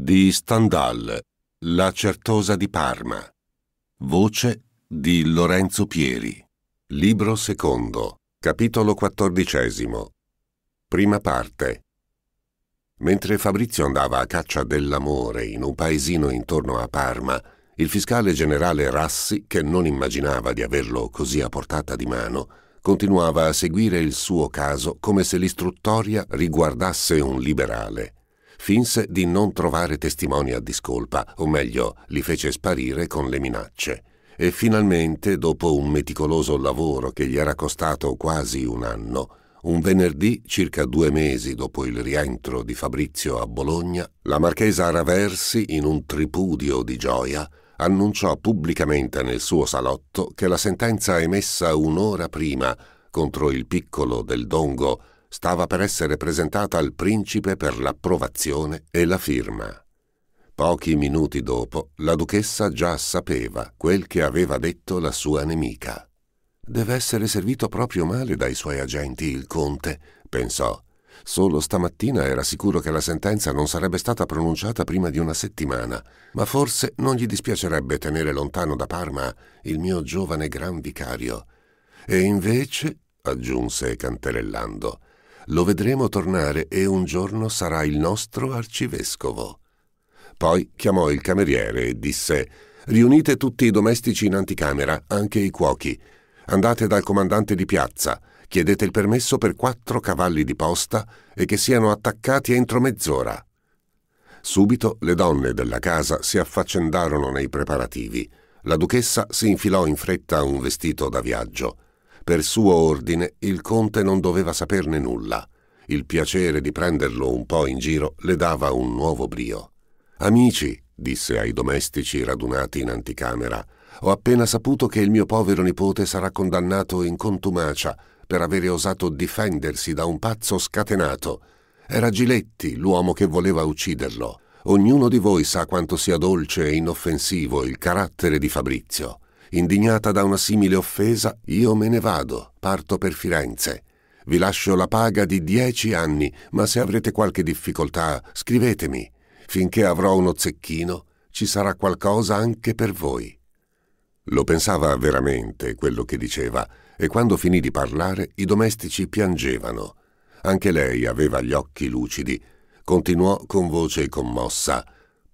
di Stendhal, La certosa di Parma. Voce di Lorenzo Pieri. Libro secondo, capitolo quattordicesimo. Prima parte. Mentre Fabrizio andava a caccia dell'amore in un paesino intorno a Parma, il fiscale generale Rassi, che non immaginava di averlo così a portata di mano, continuava a seguire il suo caso come se l'istruttoria riguardasse un liberale finse di non trovare testimoni a discolpa, o meglio, li fece sparire con le minacce. E finalmente, dopo un meticoloso lavoro che gli era costato quasi un anno, un venerdì, circa due mesi dopo il rientro di Fabrizio a Bologna, la marchesa Raversi, in un tripudio di gioia, annunciò pubblicamente nel suo salotto che la sentenza emessa un'ora prima contro il piccolo del Dongo stava per essere presentata al principe per l'approvazione e la firma. Pochi minuti dopo, la duchessa già sapeva quel che aveva detto la sua nemica. Deve essere servito proprio male dai suoi agenti il conte, pensò. Solo stamattina era sicuro che la sentenza non sarebbe stata pronunciata prima di una settimana, ma forse non gli dispiacerebbe tenere lontano da Parma il mio giovane gran vicario. E invece, aggiunse canterellando, lo vedremo tornare e un giorno sarà il nostro arcivescovo. Poi chiamò il cameriere e disse Riunite tutti i domestici in anticamera, anche i cuochi. Andate dal comandante di piazza, chiedete il permesso per quattro cavalli di posta e che siano attaccati entro mezz'ora. Subito le donne della casa si affaccendarono nei preparativi. La duchessa si infilò in fretta un vestito da viaggio. Per suo ordine il conte non doveva saperne nulla. Il piacere di prenderlo un po' in giro le dava un nuovo brio. Amici, disse ai domestici radunati in anticamera, ho appena saputo che il mio povero nipote sarà condannato in contumacia per avere osato difendersi da un pazzo scatenato. Era Giletti l'uomo che voleva ucciderlo. Ognuno di voi sa quanto sia dolce e inoffensivo il carattere di Fabrizio. Indignata da una simile offesa, io me ne vado, parto per Firenze. Vi lascio la paga di dieci anni, ma se avrete qualche difficoltà, scrivetemi. Finché avrò uno zecchino, ci sarà qualcosa anche per voi. Lo pensava veramente quello che diceva, e quando finì di parlare i domestici piangevano. Anche lei aveva gli occhi lucidi. Continuò con voce commossa.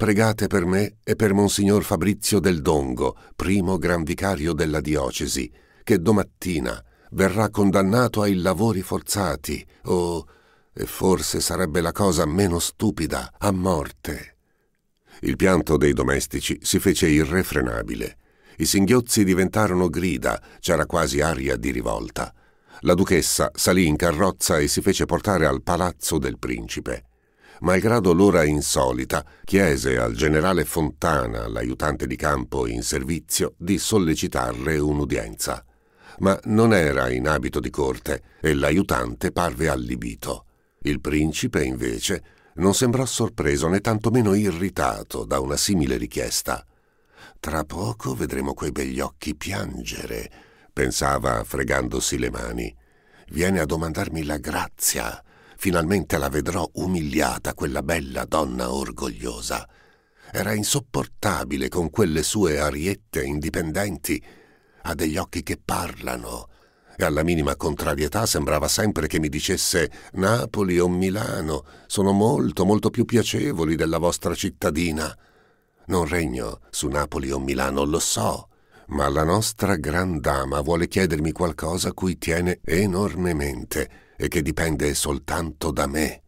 Pregate per me e per Monsignor Fabrizio del Dongo, primo gran vicario della diocesi, che domattina verrà condannato ai lavori forzati o, e forse sarebbe la cosa meno stupida, a morte. Il pianto dei domestici si fece irrefrenabile. I singhiozzi diventarono grida, c'era quasi aria di rivolta. La duchessa salì in carrozza e si fece portare al palazzo del principe malgrado l'ora insolita, chiese al generale Fontana, l'aiutante di campo in servizio, di sollecitarle un'udienza. Ma non era in abito di corte e l'aiutante parve allibito. Il principe, invece, non sembrò sorpreso né tantomeno irritato da una simile richiesta. Tra poco vedremo quei begli occhi piangere, pensava fregandosi le mani. Viene a domandarmi la grazia Finalmente la vedrò umiliata, quella bella donna orgogliosa. Era insopportabile con quelle sue ariette indipendenti. Ha degli occhi che parlano. E alla minima contrarietà sembrava sempre che mi dicesse Napoli o Milano sono molto, molto più piacevoli della vostra cittadina. Non regno su Napoli o Milano, lo so, ma la nostra gran dama vuole chiedermi qualcosa a cui tiene enormemente e che dipende soltanto da me.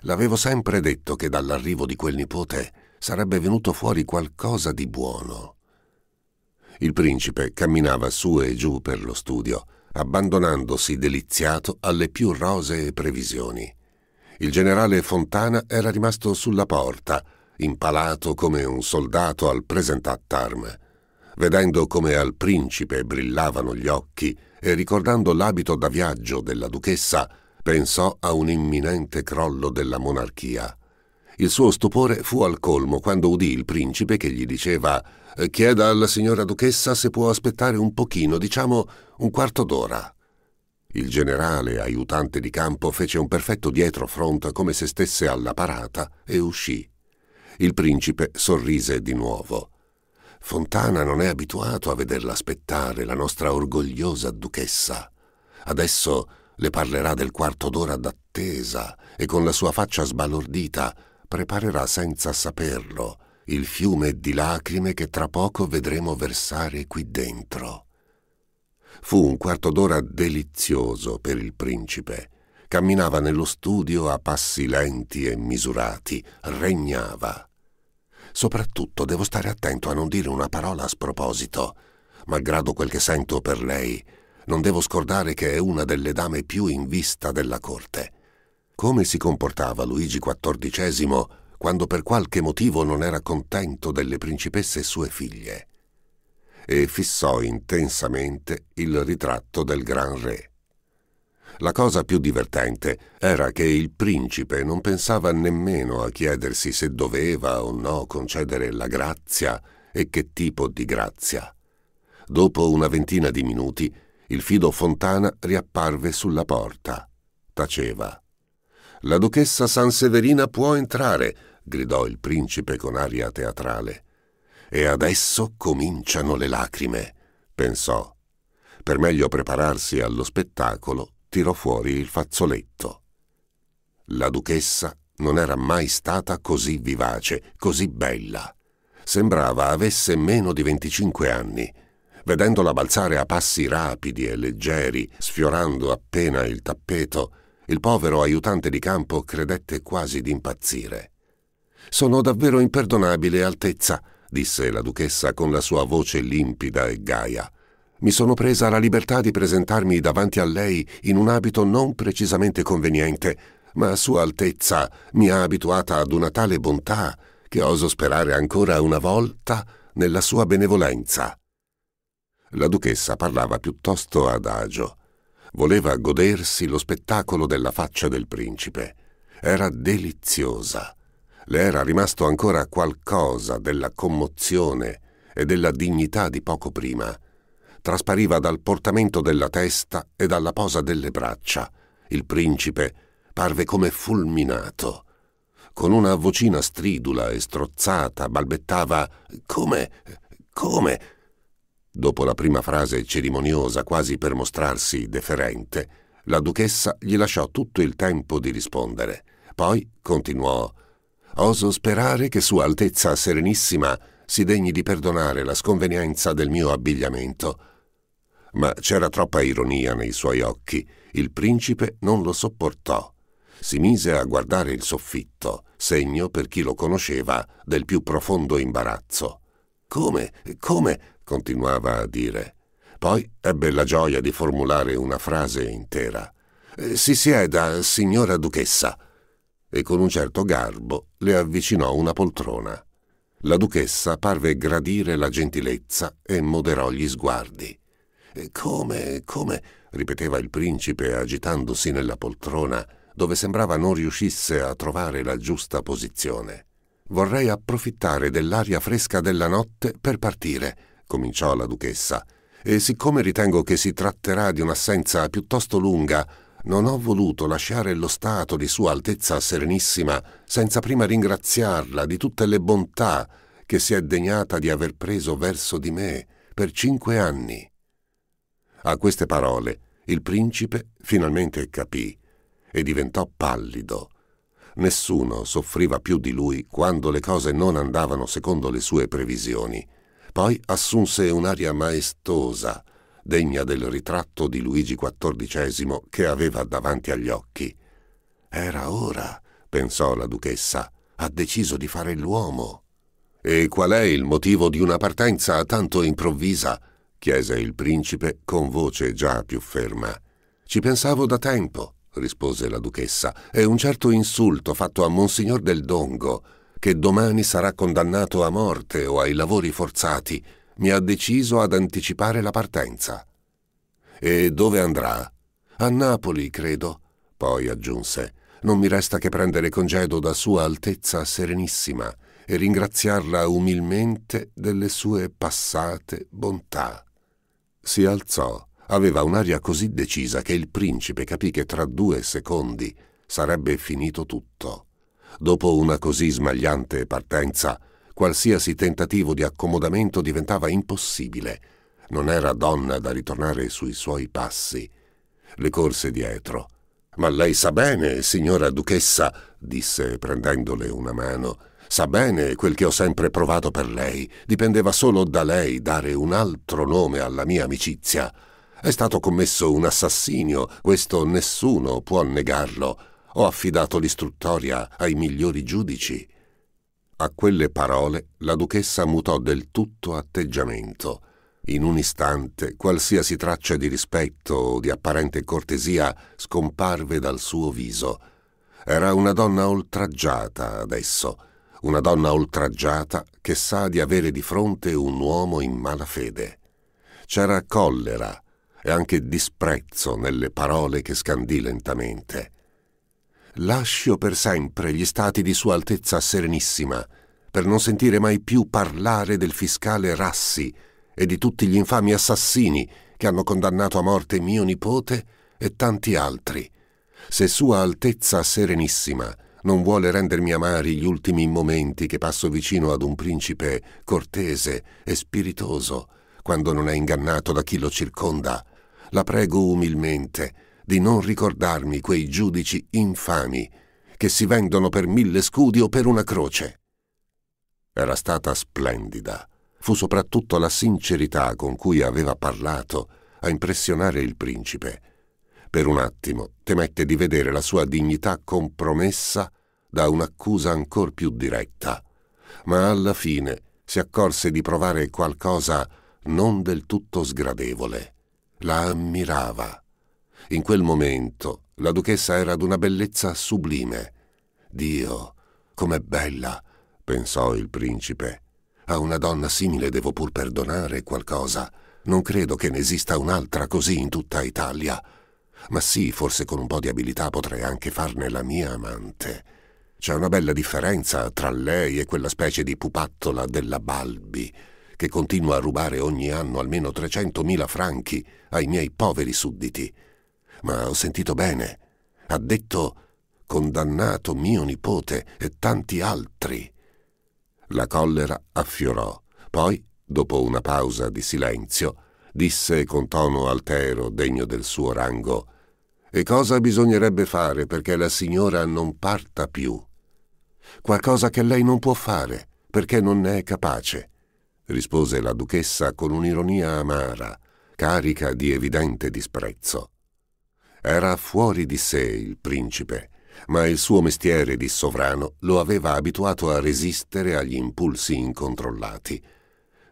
L'avevo sempre detto che dall'arrivo di quel nipote sarebbe venuto fuori qualcosa di buono. Il principe camminava su e giù per lo studio, abbandonandosi deliziato alle più rosee previsioni. Il generale Fontana era rimasto sulla porta, impalato come un soldato al presentattarm. Vedendo come al principe brillavano gli occhi, e ricordando l'abito da viaggio della duchessa, pensò a un imminente crollo della monarchia. Il suo stupore fu al colmo quando udì il principe che gli diceva eh, «Chieda alla signora duchessa se può aspettare un pochino, diciamo un quarto d'ora». Il generale, aiutante di campo, fece un perfetto dietrofront come se stesse alla parata e uscì. Il principe sorrise di nuovo. Fontana non è abituato a vederla aspettare la nostra orgogliosa duchessa. Adesso le parlerà del quarto d'ora d'attesa e con la sua faccia sbalordita preparerà senza saperlo il fiume di lacrime che tra poco vedremo versare qui dentro. Fu un quarto d'ora delizioso per il principe. Camminava nello studio a passi lenti e misurati, regnava. Soprattutto devo stare attento a non dire una parola a sproposito. Malgrado quel che sento per lei, non devo scordare che è una delle dame più in vista della corte. Come si comportava Luigi XIV quando per qualche motivo non era contento delle principesse sue figlie? E fissò intensamente il ritratto del gran re. La cosa più divertente era che il principe non pensava nemmeno a chiedersi se doveva o no concedere la grazia e che tipo di grazia. Dopo una ventina di minuti, il fido Fontana riapparve sulla porta. Taceva. La duchessa Sanseverina può entrare, gridò il principe con aria teatrale. E adesso cominciano le lacrime, pensò. Per meglio prepararsi allo spettacolo, tirò fuori il fazzoletto. La duchessa non era mai stata così vivace, così bella. Sembrava avesse meno di 25 anni. Vedendola balzare a passi rapidi e leggeri, sfiorando appena il tappeto, il povero aiutante di campo credette quasi di impazzire. Sono davvero imperdonabile, Altezza, disse la duchessa con la sua voce limpida e gaia mi sono presa la libertà di presentarmi davanti a lei in un abito non precisamente conveniente, ma Sua Altezza mi ha abituata ad una tale bontà che oso sperare ancora una volta nella sua benevolenza. La duchessa parlava piuttosto adagio. Voleva godersi lo spettacolo della faccia del principe. Era deliziosa. Le era rimasto ancora qualcosa della commozione e della dignità di poco prima traspariva dal portamento della testa e dalla posa delle braccia. Il principe parve come fulminato. Con una vocina stridula e strozzata balbettava Come? Come? Dopo la prima frase cerimoniosa, quasi per mostrarsi deferente, la duchessa gli lasciò tutto il tempo di rispondere. Poi continuò Oso sperare che Sua Altezza Serenissima si degni di perdonare la sconvenienza del mio abbigliamento ma c'era troppa ironia nei suoi occhi. Il principe non lo sopportò. Si mise a guardare il soffitto, segno per chi lo conosceva del più profondo imbarazzo. Come, come? continuava a dire. Poi ebbe la gioia di formulare una frase intera. Eh, si sieda, signora duchessa. E con un certo garbo le avvicinò una poltrona. La duchessa parve gradire la gentilezza e moderò gli sguardi come, come, ripeteva il principe agitandosi nella poltrona, dove sembrava non riuscisse a trovare la giusta posizione. Vorrei approfittare dell'aria fresca della notte per partire, cominciò la duchessa, e siccome ritengo che si tratterà di un'assenza piuttosto lunga, non ho voluto lasciare lo stato di Sua Altezza Serenissima senza prima ringraziarla di tutte le bontà che si è degnata di aver preso verso di me per cinque anni. A queste parole il principe finalmente capì e diventò pallido. Nessuno soffriva più di lui quando le cose non andavano secondo le sue previsioni. Poi assunse un'aria maestosa, degna del ritratto di Luigi XIV che aveva davanti agli occhi. Era ora, pensò la duchessa, ha deciso di fare l'uomo. E qual è il motivo di una partenza tanto improvvisa? chiese il principe con voce già più ferma. Ci pensavo da tempo, rispose la duchessa, è un certo insulto fatto a Monsignor del Dongo, che domani sarà condannato a morte o ai lavori forzati, mi ha deciso ad anticipare la partenza. E dove andrà? A Napoli, credo. Poi aggiunse, non mi resta che prendere congedo da Sua Altezza Serenissima e ringraziarla umilmente delle sue passate bontà. Si alzò. Aveva un'aria così decisa che il principe capì che tra due secondi sarebbe finito tutto. Dopo una così smagliante partenza, qualsiasi tentativo di accomodamento diventava impossibile. Non era donna da ritornare sui suoi passi. Le corse dietro. Ma lei sa bene, signora duchessa, disse prendendole una mano, Sa bene quel che ho sempre provato per lei. Dipendeva solo da lei dare un altro nome alla mia amicizia. È stato commesso un assassinio, questo nessuno può negarlo. Ho affidato l'istruttoria ai migliori giudici. A quelle parole la duchessa mutò del tutto atteggiamento. In un istante qualsiasi traccia di rispetto o di apparente cortesia scomparve dal suo viso. Era una donna oltraggiata adesso una donna oltraggiata che sa di avere di fronte un uomo in mala fede. C'era collera e anche disprezzo nelle parole che scandì lentamente. Lascio per sempre gli stati di Sua Altezza Serenissima, per non sentire mai più parlare del fiscale Rassi e di tutti gli infami assassini che hanno condannato a morte mio nipote e tanti altri. Se Sua Altezza Serenissima non vuole rendermi amari gli ultimi momenti che passo vicino ad un principe cortese e spiritoso, quando non è ingannato da chi lo circonda, la prego umilmente di non ricordarmi quei giudici infami che si vendono per mille scudi o per una croce. Era stata splendida. Fu soprattutto la sincerità con cui aveva parlato a impressionare il principe per un attimo temette di vedere la sua dignità compromessa da un'accusa ancor più diretta, ma alla fine si accorse di provare qualcosa non del tutto sgradevole. La ammirava. In quel momento la duchessa era d'una bellezza sublime. Dio, com'è bella, pensò il principe. A una donna simile devo pur perdonare qualcosa. Non credo che ne esista un'altra così in tutta Italia. Ma sì, forse con un po' di abilità potrei anche farne la mia amante. C'è una bella differenza tra lei e quella specie di pupattola della Balbi, che continua a rubare ogni anno almeno 300.000 franchi ai miei poveri sudditi. Ma ho sentito bene. Ha detto condannato mio nipote e tanti altri. La collera affiorò, poi, dopo una pausa di silenzio, disse con tono altero, degno del suo rango, e cosa bisognerebbe fare perché la signora non parta più? Qualcosa che lei non può fare perché non ne è capace, rispose la duchessa con un'ironia amara, carica di evidente disprezzo. Era fuori di sé il principe, ma il suo mestiere di sovrano lo aveva abituato a resistere agli impulsi incontrollati.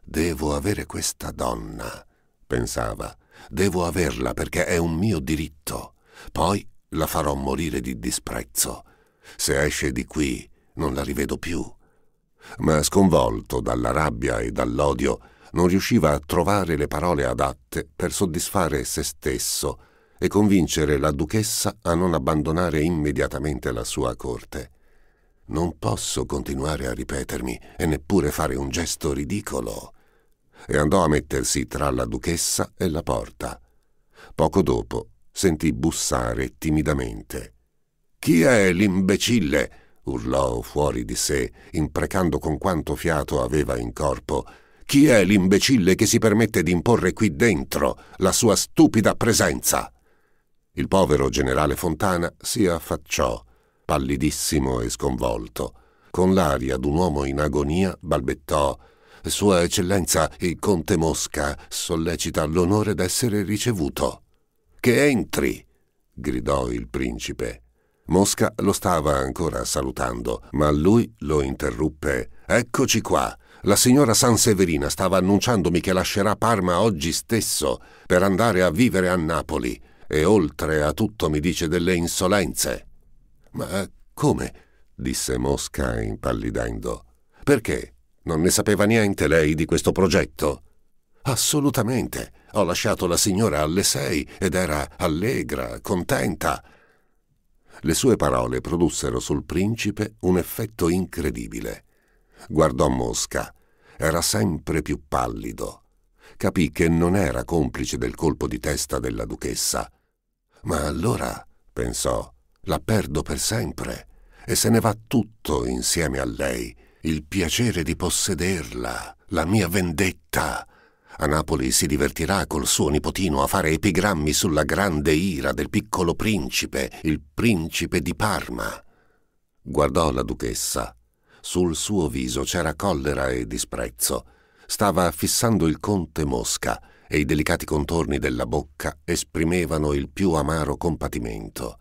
Devo avere questa donna, pensava. Devo averla perché è un mio diritto. Poi la farò morire di disprezzo. Se esce di qui non la rivedo più. Ma sconvolto dalla rabbia e dall'odio, non riusciva a trovare le parole adatte per soddisfare se stesso e convincere la duchessa a non abbandonare immediatamente la sua corte. Non posso continuare a ripetermi e neppure fare un gesto ridicolo e andò a mettersi tra la duchessa e la porta. Poco dopo sentì bussare timidamente. Chi è l'imbecille? urlò fuori di sé, imprecando con quanto fiato aveva in corpo. Chi è l'imbecille che si permette di imporre qui dentro la sua stupida presenza? Il povero generale Fontana si affacciò, pallidissimo e sconvolto. Con l'aria d'un uomo in agonia balbettò sua Eccellenza il Conte Mosca sollecita l'onore d'essere ricevuto. Che entri! gridò il principe. Mosca lo stava ancora salutando, ma lui lo interruppe. Eccoci qua. La signora Sanseverina stava annunciandomi che lascerà Parma oggi stesso per andare a vivere a Napoli e oltre a tutto mi dice delle insolenze. Ma come? disse Mosca impallidendo. Perché? Non ne sapeva niente lei di questo progetto? Assolutamente. Ho lasciato la signora alle sei ed era allegra, contenta. Le sue parole produssero sul principe un effetto incredibile. Guardò Mosca. Era sempre più pallido. Capì che non era complice del colpo di testa della duchessa. Ma allora, pensò, la perdo per sempre e se ne va tutto insieme a lei il piacere di possederla, la mia vendetta. A Napoli si divertirà col suo nipotino a fare epigrammi sulla grande ira del piccolo principe, il principe di Parma. Guardò la duchessa. Sul suo viso c'era collera e disprezzo. Stava fissando il conte Mosca e i delicati contorni della bocca esprimevano il più amaro compatimento.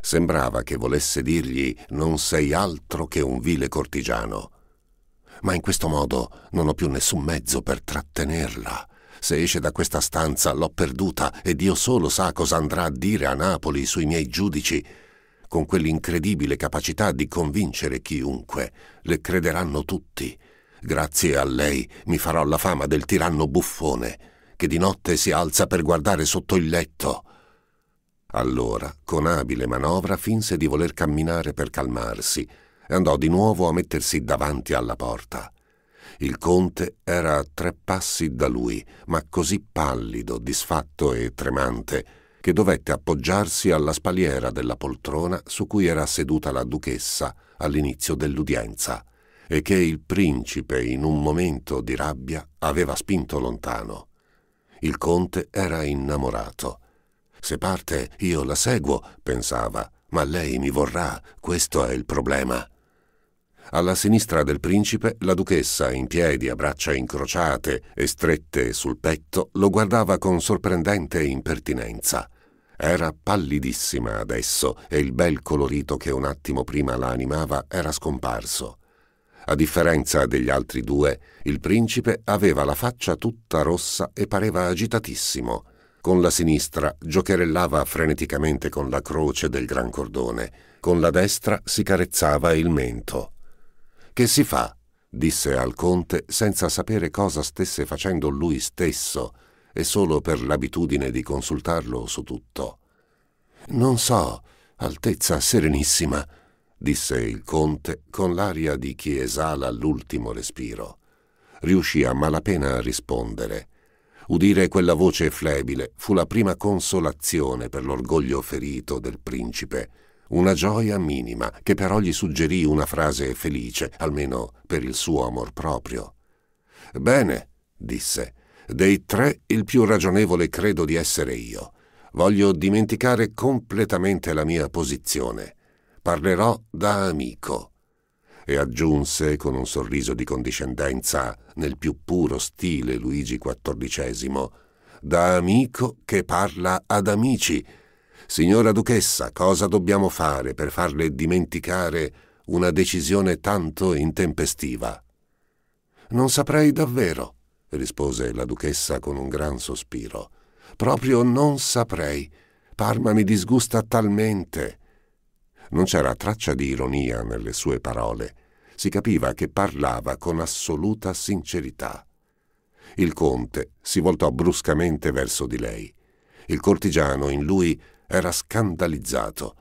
Sembrava che volesse dirgli non sei altro che un vile cortigiano ma in questo modo non ho più nessun mezzo per trattenerla. Se esce da questa stanza l'ho perduta e Dio solo sa cosa andrà a dire a Napoli sui miei giudici, con quell'incredibile capacità di convincere chiunque. Le crederanno tutti. Grazie a lei mi farò la fama del tiranno buffone, che di notte si alza per guardare sotto il letto. Allora, con abile manovra, finse di voler camminare per calmarsi, e andò di nuovo a mettersi davanti alla porta. Il conte era a tre passi da lui, ma così pallido, disfatto e tremante, che dovette appoggiarsi alla spaliera della poltrona su cui era seduta la duchessa all'inizio dell'udienza, e che il principe, in un momento di rabbia, aveva spinto lontano. Il conte era innamorato. Se parte io la seguo, pensava, ma lei mi vorrà, questo è il problema. Alla sinistra del principe, la duchessa, in piedi a braccia incrociate e strette sul petto, lo guardava con sorprendente impertinenza. Era pallidissima adesso e il bel colorito che un attimo prima la animava era scomparso. A differenza degli altri due, il principe aveva la faccia tutta rossa e pareva agitatissimo. Con la sinistra giocherellava freneticamente con la croce del gran cordone, con la destra si carezzava il mento. Che si fa? disse al conte senza sapere cosa stesse facendo lui stesso e solo per l'abitudine di consultarlo su tutto. Non so, Altezza Serenissima, disse il conte con l'aria di chi esala l'ultimo respiro. Riuscì a malapena a rispondere. Udire quella voce flebile fu la prima consolazione per l'orgoglio ferito del principe una gioia minima che però gli suggerì una frase felice, almeno per il suo amor proprio. Bene, disse, dei tre il più ragionevole credo di essere io. Voglio dimenticare completamente la mia posizione. Parlerò da amico. E aggiunse con un sorriso di condiscendenza, nel più puro stile Luigi XIV, da amico che parla ad amici, Signora Duchessa, cosa dobbiamo fare per farle dimenticare una decisione tanto intempestiva? Non saprei davvero, rispose la Duchessa con un gran sospiro. Proprio non saprei. Parma mi disgusta talmente. Non c'era traccia di ironia nelle sue parole. Si capiva che parlava con assoluta sincerità. Il conte si voltò bruscamente verso di lei. Il cortigiano in lui era scandalizzato.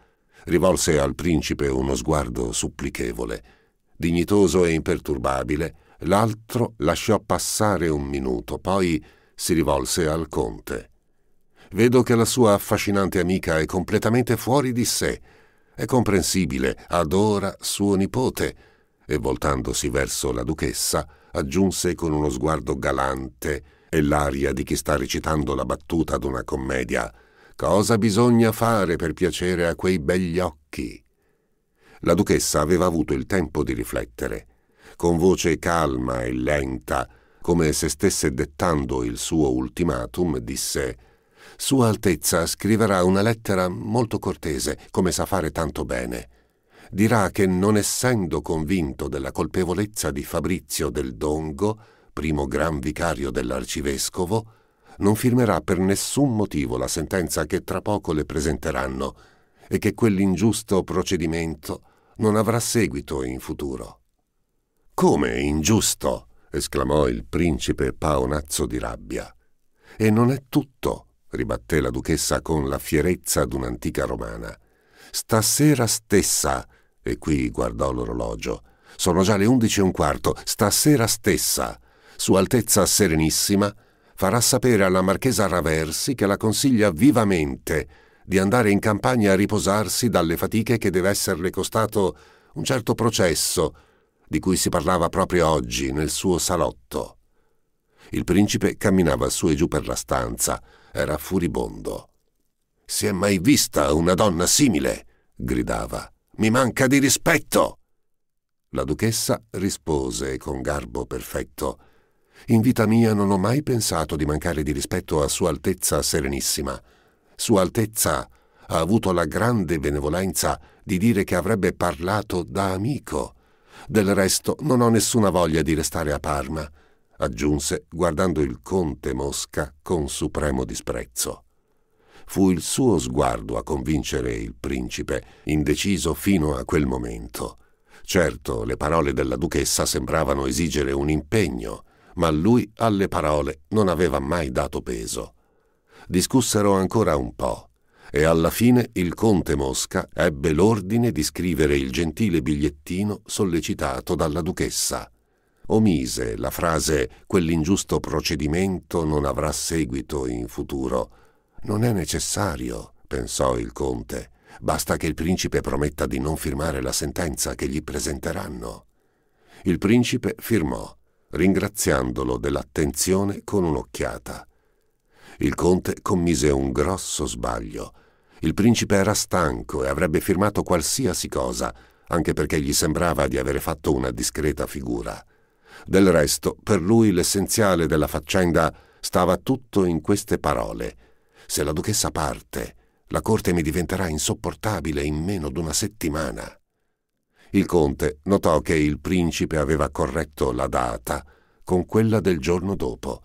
Rivolse al principe uno sguardo supplichevole. Dignitoso e imperturbabile, l'altro lasciò passare un minuto, poi si rivolse al conte. Vedo che la sua affascinante amica è completamente fuori di sé. È comprensibile, adora suo nipote. E voltandosi verso la duchessa, aggiunse con uno sguardo galante e l'aria di chi sta recitando la battuta ad una commedia. Cosa bisogna fare per piacere a quei begli occhi? La duchessa aveva avuto il tempo di riflettere. Con voce calma e lenta, come se stesse dettando il suo ultimatum, disse Sua Altezza scriverà una lettera molto cortese, come sa fare tanto bene. Dirà che non essendo convinto della colpevolezza di Fabrizio del Dongo, primo gran vicario dell'arcivescovo, non firmerà per nessun motivo la sentenza che tra poco le presenteranno e che quell'ingiusto procedimento non avrà seguito in futuro. Come ingiusto? esclamò il principe paonazzo di rabbia. E non è tutto, ribatté la duchessa con la fierezza d'un'antica romana. Stasera stessa, e qui guardò l'orologio, sono già le undici e un quarto, stasera stessa, Sua Altezza Serenissima farà sapere alla marchesa Raversi che la consiglia vivamente di andare in campagna a riposarsi dalle fatiche che deve esserle costato un certo processo di cui si parlava proprio oggi nel suo salotto. Il principe camminava su e giù per la stanza, era furibondo. Si è mai vista una donna simile? gridava. Mi manca di rispetto! La duchessa rispose con garbo perfetto. In vita mia non ho mai pensato di mancare di rispetto a Sua Altezza Serenissima. Sua Altezza ha avuto la grande benevolenza di dire che avrebbe parlato da amico. Del resto non ho nessuna voglia di restare a Parma, aggiunse guardando il conte Mosca con supremo disprezzo. Fu il suo sguardo a convincere il principe, indeciso fino a quel momento. Certo, le parole della duchessa sembravano esigere un impegno, ma lui alle parole non aveva mai dato peso. Discussero ancora un po' e alla fine il conte Mosca ebbe l'ordine di scrivere il gentile bigliettino sollecitato dalla duchessa. Omise la frase quell'ingiusto procedimento non avrà seguito in futuro. Non è necessario, pensò il conte, basta che il principe prometta di non firmare la sentenza che gli presenteranno. Il principe firmò ringraziandolo dell'attenzione con un'occhiata. Il conte commise un grosso sbaglio. Il principe era stanco e avrebbe firmato qualsiasi cosa, anche perché gli sembrava di avere fatto una discreta figura. Del resto, per lui l'essenziale della faccenda stava tutto in queste parole. Se la duchessa parte, la corte mi diventerà insopportabile in meno d'una settimana. Il conte notò che il principe aveva corretto la data con quella del giorno dopo.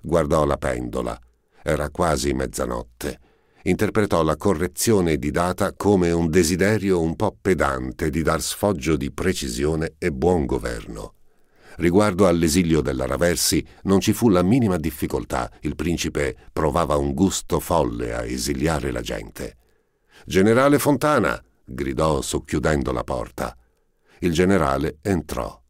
Guardò la pendola. Era quasi mezzanotte. Interpretò la correzione di data come un desiderio un po' pedante di dar sfoggio di precisione e buon governo. Riguardo all'esilio della Raversi non ci fu la minima difficoltà, il principe provava un gusto folle a esiliare la gente. Generale Fontana! gridò socchiudendo la porta. Il generale entrò.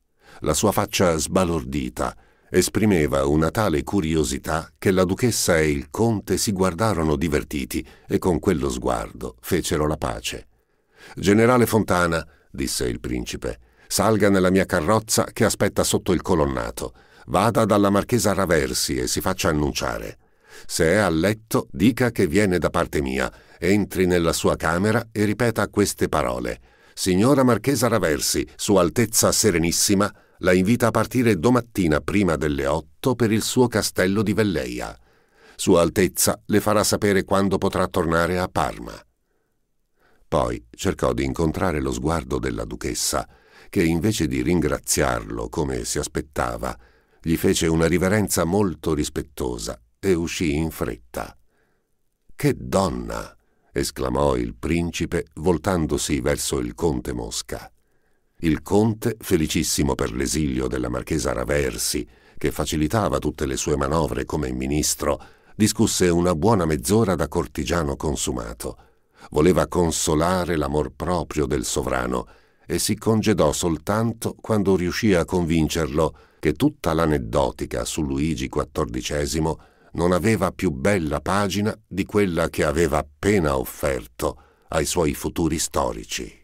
La sua faccia sbalordita esprimeva una tale curiosità che la duchessa e il conte si guardarono divertiti e con quello sguardo fecero la pace. Generale Fontana, disse il principe, salga nella mia carrozza che aspetta sotto il colonnato. Vada dalla marchesa Raversi e si faccia annunciare. Se è a letto, dica che viene da parte mia, entri nella sua camera e ripeta queste parole signora Marchesa Raversi, Sua Altezza Serenissima, la invita a partire domattina prima delle otto per il suo castello di Velleia. Sua Altezza le farà sapere quando potrà tornare a Parma. Poi cercò di incontrare lo sguardo della duchessa, che invece di ringraziarlo come si aspettava, gli fece una riverenza molto rispettosa e uscì in fretta. Che donna! esclamò il principe voltandosi verso il conte Mosca. Il conte, felicissimo per l'esilio della marchesa Raversi, che facilitava tutte le sue manovre come ministro, discusse una buona mezz'ora da cortigiano consumato. Voleva consolare l'amor proprio del sovrano e si congedò soltanto quando riuscì a convincerlo che tutta l'aneddotica su Luigi XIV non aveva più bella pagina di quella che aveva appena offerto ai suoi futuri storici.